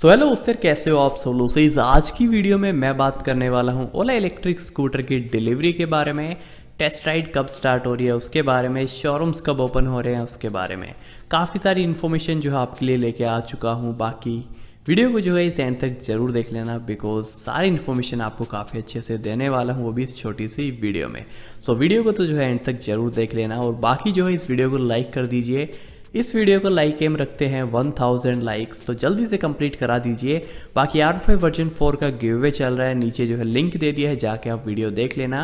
so hello उत्तर कैसे हो आप सब लोग इस आज की वीडियो में मैं बात करने वाला हूँ ओला इलेक्ट्रिक स्कूटर की डिलीवरी के बारे में टेस्ट राइड कब स्टार्ट हो रही है उसके बारे में शोरूम्स कब ओपन हो रहे हैं उसके बारे में काफ़ी सारी इन्फॉर्मेशन जो है आपके लिए लेके आ चुका हूँ बाकी वीडियो को जो है इस एंड तक जरूर देख लेना बिकॉज सारी इन्फॉर्मेशन आपको काफ़ी अच्छे से देने वाला हूँ वो भी इस छोटी सी वीडियो में सो so, वीडियो को तो जो है एंड तक जरूर देख लेना और बाकी जो है इस वीडियो को लाइक कर दीजिए इस वीडियो को लाइक एम रखते हैं 1000 लाइक्स तो जल्दी से कंप्लीट करा दीजिए बाकी आर्म फाइव वर्जन फोर का गिव अवे चल रहा है नीचे जो है लिंक दे दिया है जाके आप वीडियो देख लेना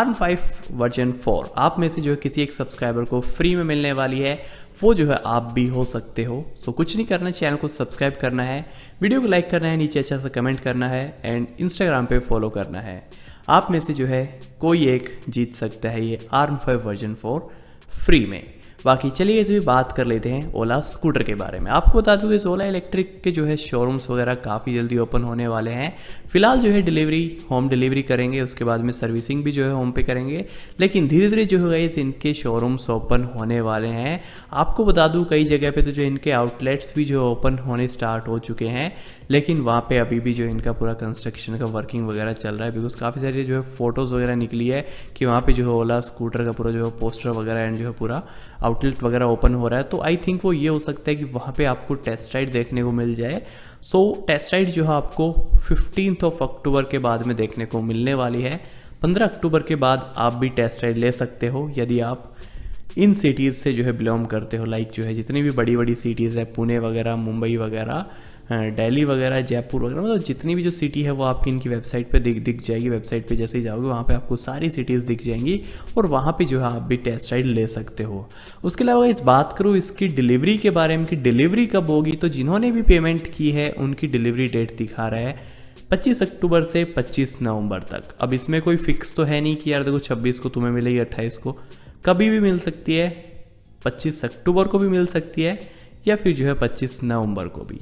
आर्म फाइव वर्जन फोर आप में से जो है किसी एक सब्सक्राइबर को फ्री में मिलने वाली है वो जो है आप भी हो सकते हो सो कुछ नहीं करना चैनल को सब्सक्राइब करना है वीडियो को लाइक करना है नीचे अच्छा सा कमेंट करना है एंड इंस्टाग्राम पर फॉलो करना है आप में से जो है कोई एक जीत सकता है ये arm five version four free में बाकी चलिए इसमें तो बात कर लेते हैं ओला स्कूटर के बारे में आपको बता दूँ कि ओला इलेक्ट्रिक के जो है शोरूम्स वगैरह काफ़ी जल्दी ओपन होने वाले हैं फिलहाल जो है डिलीवरी होम डिलीवरी करेंगे उसके बाद में सर्विसिंग भी जो है होम पे करेंगे लेकिन धीरे धीरे जो है इस इनके शोरूम्स ओपन होने वाले हैं आपको बता दूँ कई जगह पर तो जो इनके आउटलेट्स भी जो ओपन होने स्टार्ट हो चुके हैं लेकिन वहाँ पर अभी भी जो इनका पूरा कंस्ट्रक्शन का वर्किंग वगैरह चल रहा है बिकॉज काफ़ी सारी जो है फ़ोटोज़ वगैरह निकली है कि वहाँ पर जो है ओला स्कूटर का पूरा जो है पोस्टर वगैरह एंड जो है पूरा आउटलेट वगैरह ओपन हो रहा है तो आई थिंक वो ये हो सकता है कि वहाँ पे आपको टेस्ट राइड देखने को मिल जाए सो so, टेस्ट राइड जो है आपको फिफ्टीन ऑफ अक्टूबर के बाद में देखने को मिलने वाली है पंद्रह अक्टूबर के बाद आप भी टेस्ट राइड ले सकते हो यदि आप इन सिटीज़ से जो है बिलोंग करते हो लाइक जो है जितनी भी बड़ी बड़ी सिटीज़ है पुणे वगैरह मुंबई वगैरह हाँ, दिल्ली वगैरह जयपुर वगैरह मतलब जितनी भी जो सिटी है वो आपकी इनकी वेबसाइट पर दिख दिख जाएगी वेबसाइट पर जैसे ही जाओगे वहाँ पर आपको सारी सिटीज़ दिख जाएंगी और वहाँ पर जो है आप भी टेस्ट राइड ले सकते हो उसके अलावा इस बात करूँ इसकी डिलीवरी के बारे में कि डिलीवरी कब होगी तो जिन्होंने भी पेमेंट की है उनकी डिलीवरी डेट दिखा रहा है 25 अक्टूबर से 25 नवंबर तक अब इसमें कोई फिक्स तो है नहीं कि यार देखो 26 को तुम्हें मिलेगी 28 को कभी भी मिल सकती है 25 अक्टूबर को भी मिल सकती है या फिर जो है 25 नवंबर को भी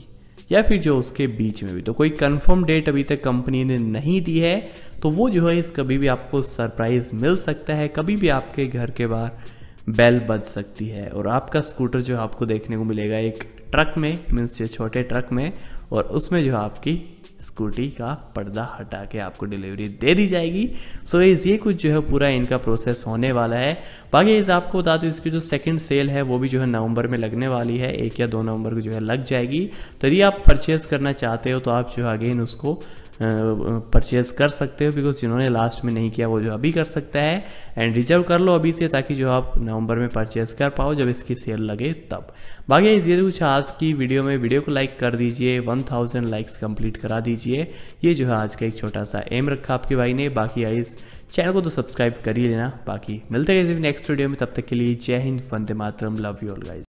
या फिर जो उसके बीच में भी तो कोई कंफर्म डेट अभी तक कंपनी ने नहीं दी है तो वो जो है इस कभी भी आपको सरप्राइज़ मिल सकता है कभी भी आपके घर के बाहर बेल बज सकती है और आपका स्कूटर जो आपको देखने को मिलेगा एक ट्रक में मीन्स जो छोटे ट्रक में और उसमें जो आपकी स्कूटी का पर्दा हटा के आपको डिलीवरी दे दी जाएगी सो so, ये कुछ जो है पूरा इनका प्रोसेस होने वाला है बाकी इस आपको बता दूँ इसकी जो सेकंड सेल है वो भी जो है नवंबर में लगने वाली है एक या दो नवंबर को जो है लग जाएगी तो यदि आप परचेज करना चाहते हो तो आप जो है अगेन उसको परचेज़ कर सकते हो बिकॉज जिन्होंने लास्ट में नहीं किया वो जो अभी कर सकता है एंड रिजर्व कर लो अभी से ताकि जो आप नवंबर में परचेज़ कर पाओ जब इसकी सेल लगे तब बाकी ये कुछ आज की वीडियो में वीडियो को लाइक कर दीजिए 1000 लाइक्स कंप्लीट करा दीजिए ये जो है आज का एक छोटा सा एम रखा आपके भाई ने बाकी इस चैनल को तो सब्सक्राइब कर ही लेना बाकी मिलते हैं नेक्स्ट वीडियो में तब तक के लिए जय हिंद वंदे मातरम लव यू ऑल गाइज